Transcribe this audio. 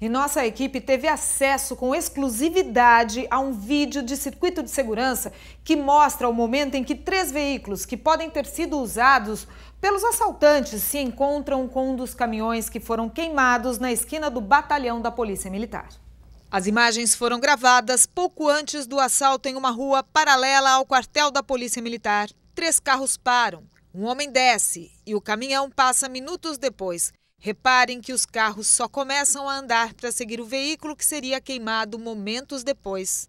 E nossa equipe teve acesso com exclusividade a um vídeo de circuito de segurança que mostra o momento em que três veículos que podem ter sido usados pelos assaltantes se encontram com um dos caminhões que foram queimados na esquina do batalhão da Polícia Militar. As imagens foram gravadas pouco antes do assalto em uma rua paralela ao quartel da Polícia Militar. Três carros param, um homem desce e o caminhão passa minutos depois. Reparem que os carros só começam a andar para seguir o veículo que seria queimado momentos depois.